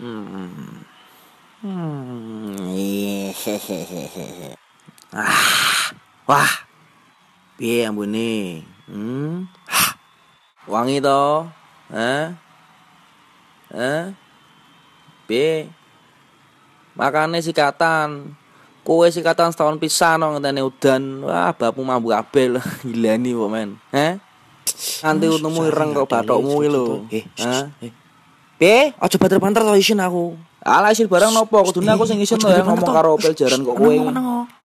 Hmm. Hmm. Ah. Wah. Piye ambune? Hmm. Wangi to? eh, Hah? Piye? Makane sikatan. Kowe sikatan setahun pisan nang ngenteni udan. Wah, bapu mambu kabeh gilani kok men. Heh. Nanti hmm, utumu ireng kok bathokmu iki lho. Eh, P, aja banter-banter to isin aku. Ala isin barang nopo, kudune aku sing isin ya, to ngomong karo Pel jaran kok kowe.